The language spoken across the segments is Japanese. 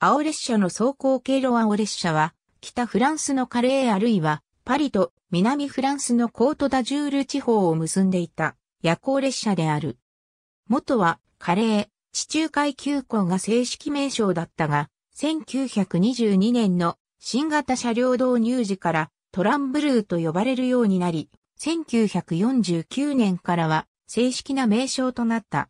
青列車の走行経路青列車は、北フランスのカレーあるいは、パリと南フランスのコートダジュール地方を結んでいた夜行列車である。元はカレー、地中海急行が正式名称だったが、1922年の新型車両導入時からトランブルーと呼ばれるようになり、1949年からは正式な名称となった。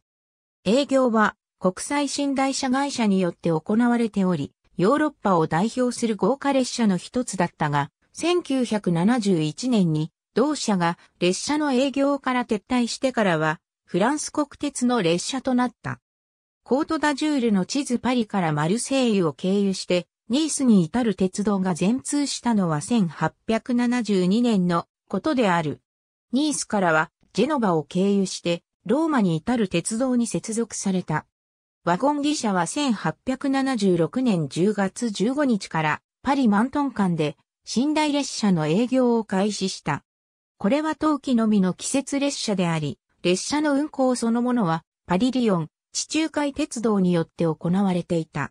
営業は国際寝台車会社によって行われており、ヨーロッパを代表する豪華列車の一つだったが、1971年に同社が列車の営業から撤退してからは、フランス国鉄の列車となった。コートダジュールの地図パリからマルセイユを経由して、ニースに至る鉄道が全通したのは1872年のことである。ニースからはジェノバを経由して、ローマに至る鉄道に接続された。ワゴンギ社は1876年10月15日からパリマントン間で寝台列車の営業を開始した。これは冬季のみの季節列車であり、列車の運行そのものはパリリオン、地中海鉄道によって行われていた。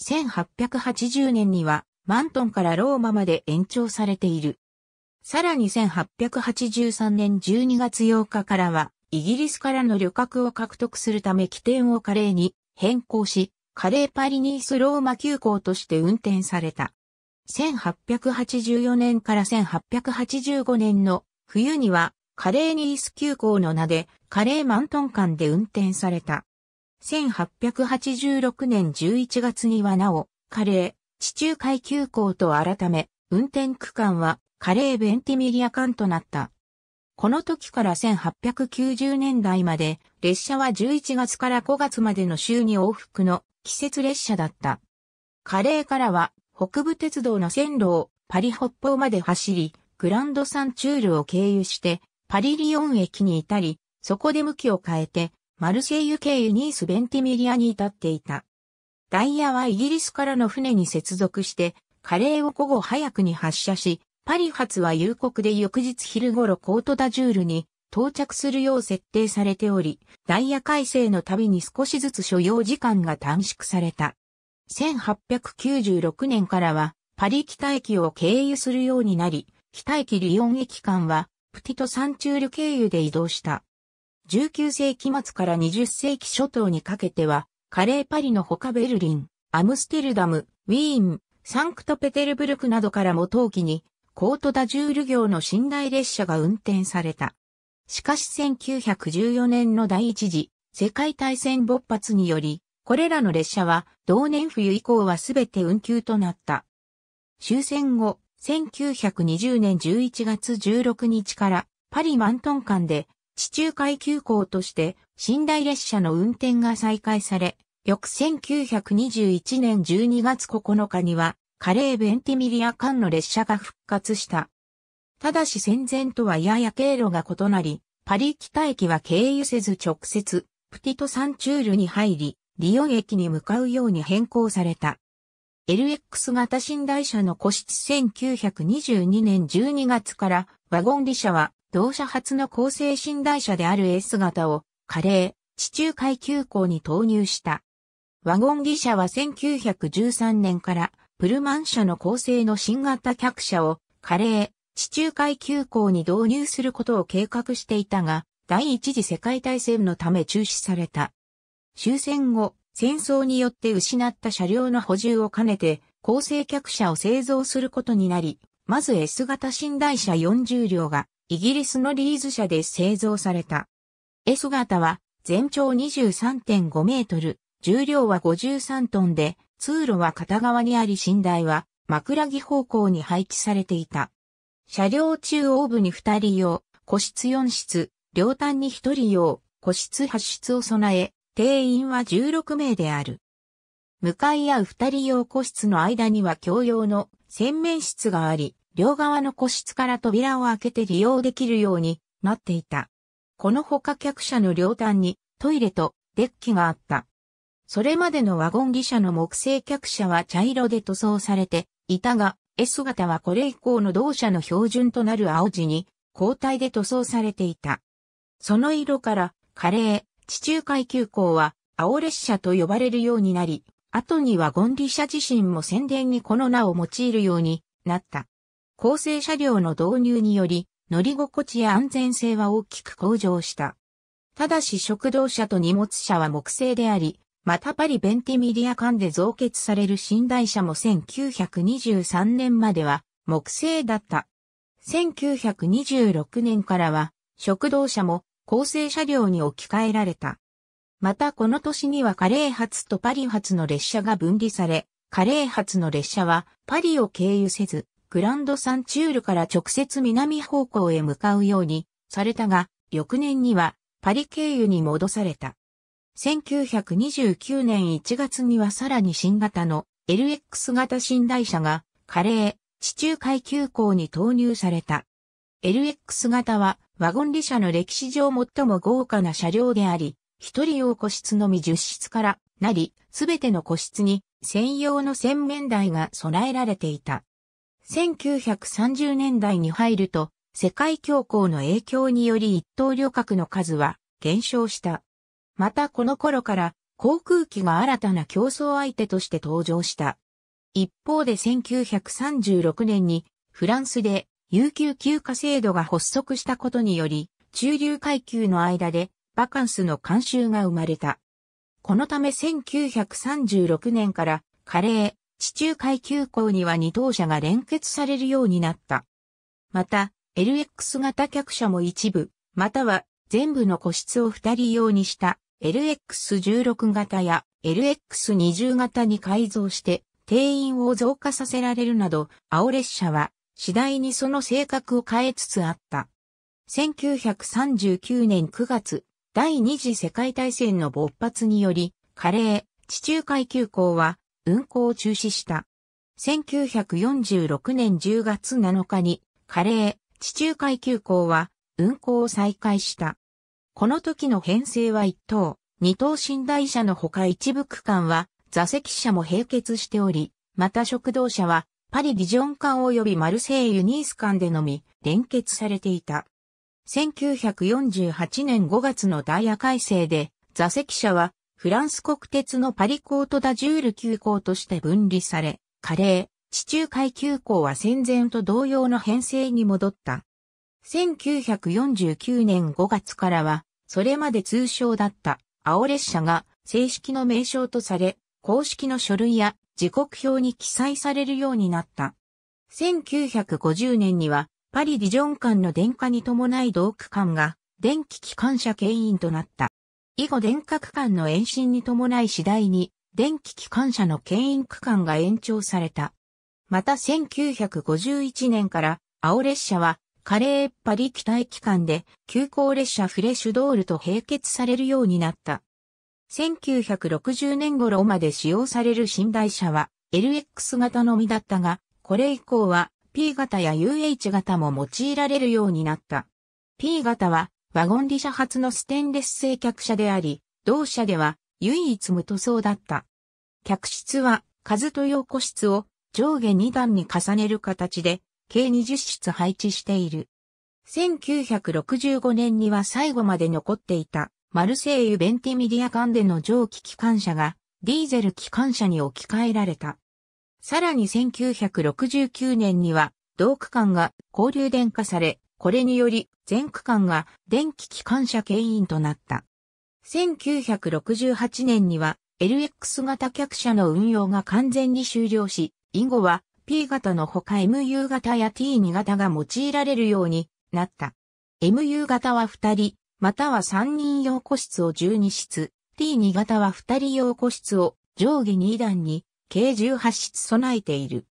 1880年にはマントンからローマまで延長されている。さらに1883年12月8日からは、イギリスからの旅客を獲得するため起点を華麗に変更し、カレーパリニースローマ急行として運転された。1884年から1885年の冬にはカレーニース急行の名でカレーマントン間で運転された。1886年11月にはなおカレー地中海急行と改め運転区間はカレーベンティミリア間となった。この時から1890年代まで、列車は11月から5月までの週に往復の季節列車だった。カレーからは、北部鉄道の線路をパリ北方まで走り、グランドサンチュールを経由して、パリリオン駅に至り、そこで向きを変えて、マルセイユ経由ニース・ベンティミリアに至っていた。ダイヤはイギリスからの船に接続して、カレーを午後早くに発車し、パリ発は夕刻で翌日昼頃コートダジュールに到着するよう設定されており、ダイヤ改正のたびに少しずつ所要時間が短縮された。1896年からはパリ北駅を経由するようになり、北駅リヨン駅間はプティトサンチュール経由で移動した。19世紀末から20世紀初頭にかけては、カレーパリの他ベルリン、アムステルダム、ウィーン、サンクトペテルブルクなどからも陶器にコートダジュール業の寝台列車が運転された。しかし1914年の第一次世界大戦勃発により、これらの列車は同年冬以降はすべて運休となった。終戦後、1920年11月16日からパリマントン間で地中海急行として寝台列車の運転が再開され、翌1921年12月9日にはカレーベンティミリア間の列車が復活した。ただし戦前とはやや経路が異なり、パリ北駅は経由せず直接、プティトサンチュールに入り、リヨン駅に向かうように変更された。LX 型寝台車の個室1922年12月からワゴン利車は同社初の構成寝台車である S 型をカレー、地中海急行に投入した。ワゴン利車は1913年からプルマン社の構成の新型客車をカレー、地中海急行に導入することを計画していたが、第一次世界大戦のため中止された。終戦後、戦争によって失った車両の補充を兼ねて、構成客車を製造することになり、まず S 型寝台車40両が、イギリスのリーズ社で製造された。S 型は、全長23.5メートル、重量は53トンで、通路は片側にあり寝台は枕木方向に配置されていた。車両中央部に2人用、個室4室、両端に1人用、個室8室を備え、定員は16名である。向かい合う2人用個室の間には共用の洗面室があり、両側の個室から扉を開けて利用できるようになっていた。この他客車の両端にトイレとデッキがあった。それまでのワゴン汽車の木製客車は茶色で塗装されていたが、S 型はこれ以降の同社の標準となる青地に交代で塗装されていた。その色から、カレー、地中海急行は青列車と呼ばれるようになり、後にはゴンリ車自身も宣伝にこの名を用いるようになった。構成車両の導入により、乗り心地や安全性は大きく向上した。ただし食堂車と荷物車は木製であり、またパリベンティミリア間で増結される寝台車も1923年までは木製だった。1926年からは食堂車も構成車両に置き換えられた。またこの年にはカレー発とパリ発の列車が分離され、カレー発の列車はパリを経由せず、グランドサンチュールから直接南方向へ向かうようにされたが、翌年にはパリ経由に戻された。1929年1月にはさらに新型の LX 型寝台車がカレー、地中海急行に投入された。LX 型はワゴン利車の歴史上最も豪華な車両であり、一人用個室のみ10室からなり、すべての個室に専用の洗面台が備えられていた。1930年代に入ると、世界恐慌の影響により一等旅客の数は減少した。またこの頃から航空機が新たな競争相手として登場した。一方で1936年にフランスで有給休暇制度が発足したことにより中流階級の間でバカンスの慣習が生まれた。このため1936年からカレー、地中海急行には二等車が連結されるようになった。また、LX 型客車も一部、または全部の個室を二人用にした LX16 型や LX20 型に改造して定員を増加させられるなど、青列車は次第にその性格を変えつつあった。1939年9月、第二次世界大戦の勃発により、カレー、地中海急行は運行を中止した。1946年10月7日に、カレー、地中海急行は運行を再開した。この時の編成は1等、2等寝台車のほか一部区間は座席車も併結しており、また食堂車はパリ・ディジョン間及びマルセイユ・ニース間でのみ連結されていた。1948年5月のダイヤ改正で座席車はフランス国鉄のパリコートダジュール急行として分離され、カレー、地中海急行は戦前と同様の編成に戻った。1949年5月からはそれまで通称だった青列車が正式の名称とされ、公式の書類や時刻表に記載されるようになった。1950年にはパリ・ディジョン間の電化に伴い同区間が電気機関車牽引となった。以後電化区間の延伸に伴い次第に電気機関車の牽引区間が延長された。また1951年から青列車はカレーッパリ期待期間で、急行列車フレッシュドールと並結されるようになった。1960年頃まで使用される寝台車は LX 型のみだったが、これ以降は P 型や UH 型も用いられるようになった。P 型はワゴン利車発のステンレス製客車であり、同車では唯一無塗装だった。客室は数と横個室を上下2段に重ねる形で計20室配置している。1965年には最後まで残っていたマルセイユ・ベンティミディア間での蒸気機関車がディーゼル機関車に置き換えられた。さらに1969年には同区間が交流電化され、これにより全区間が電気機関車牽引となった。1968年には LX 型客車の運用が完全に終了し、以後は P 型のほか MU 型や T2 型が用いられるようになった。MU 型は2人、または3人用個室を12室、T2 型は2人用個室を上下2段に計18室備えている。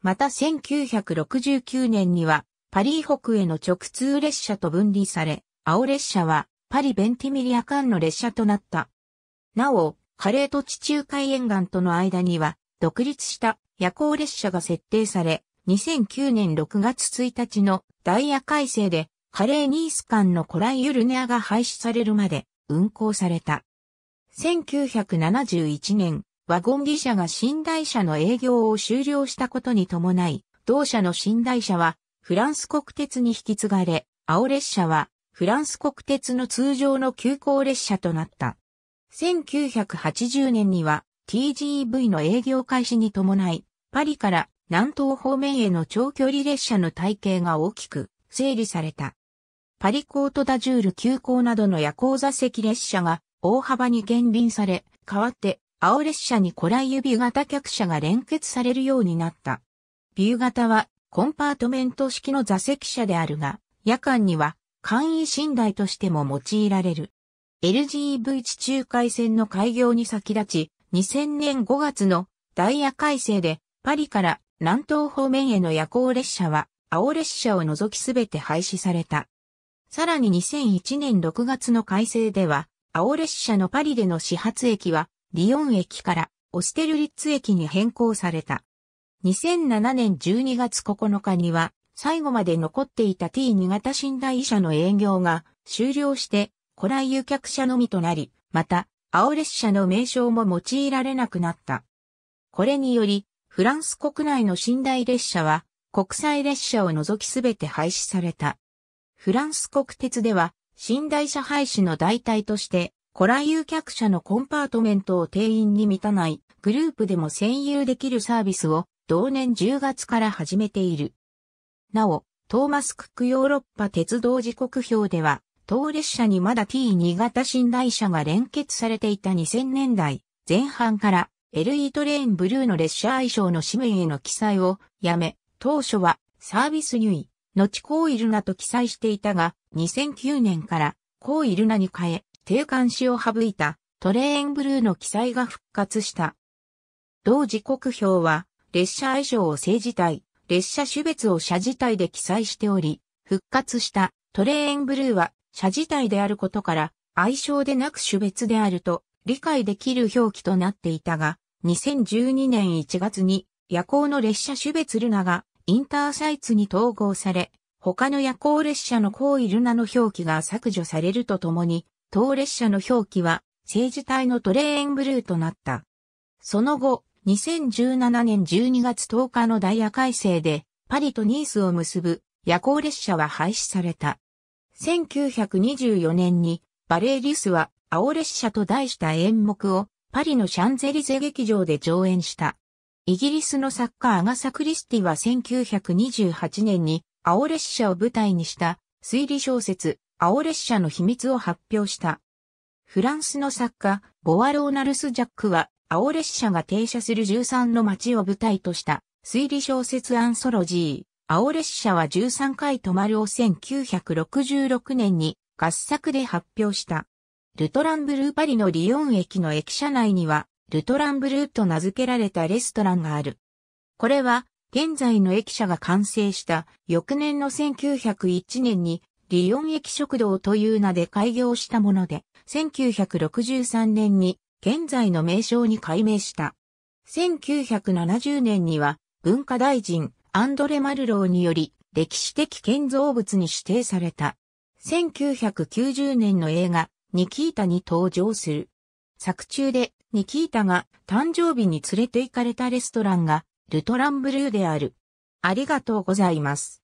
また1969年にはパリ北への直通列車と分離され、青列車はパリベンティミリア間の列車となった。なお、カレーと地中海沿岸との間には独立した夜行列車が設定され、2009年6月1日のダイヤ改正で、カレーニース間のコライユルネアが廃止されるまで運行された。1971年、ワゴンギ社が寝台車の営業を終了したことに伴い、同社の寝台車はフランス国鉄に引き継がれ、青列車はフランス国鉄の通常の急行列車となった。1980年には TGV の営業開始に伴い、パリから南東方面への長距離列車の体系が大きく整理された。パリコートダジュール急行などの夜行座席列車が大幅に減便され、代わって青列車に古来指型客車が連結されるようになった。ビュー型はコンパートメント式の座席車であるが、夜間には簡易寝台としても用いられる。LGV 地中海線の開業に先立ち、2000年5月のダイヤ改正でパリから南東方面への夜行列車は、青列車を除きすべて廃止された。さらに2001年6月の改正では、青列車のパリでの始発駅は、リヨン駅からオステルリッツ駅に変更された。2007年12月9日には、最後まで残っていた T2 型寝台車の営業が終了して、古来誘客車のみとなり、また、青列車の名称も用いられなくなった。これにより、フランス国内の寝台列車は、国際列車を除きすべて廃止された。フランス国鉄では、寝台車廃止の代替として、古来有客車のコンパートメントを定員に満たないグループでも占有できるサービスを同年10月から始めている。なお、トーマス・クックヨーロッパ鉄道時刻表では、当列車にまだ T2 型寝台車が連結されていた2000年代前半から LE トレインブルーの列車愛称の紙面への記載をやめ、当初はサービス入位、後コイルナと記載していたが、2009年からコイルナに変え、定冠詞を省いたトレインブルーの記載が復活した。同時刻表は列車愛称を正自体、列車種別を車自体で記載しており、復活したトレインブルーは車自体であることから愛称でなく種別であると理解できる表記となっていたが、2012年1月に夜行の列車種別ルナがインターサイツに統合され、他の夜行列車の行為ルナの表記が削除されるとともに、当列車の表記は政治体のトレーンブルーとなった。その後、2017年12月10日のダイヤ改正で、パリとニースを結ぶ夜行列車は廃止された。1924年にバレーリュスは青列車と題した演目をパリのシャンゼリゼ劇場で上演した。イギリスの作家アガサ・クリスティは1928年に青列車を舞台にした推理小説青列車の秘密を発表した。フランスの作家ボワローナルス・ジャックは青列車が停車する13の街を舞台とした推理小説アンソロジー青列車は13回止まるを1966年に合作で発表した。ルトランブルーパリのリヨン駅の駅舎内には、ルトランブルーと名付けられたレストランがある。これは、現在の駅舎が完成した翌年の1901年に、リヨン駅食堂という名で開業したもので、1963年に現在の名称に改名した。1970年には文化大臣アンドレ・マルローにより歴史的建造物に指定された。1990年の映画ニキータに登場する。作中でニキータが誕生日に連れて行かれたレストランがルトランブルーである。ありがとうございます。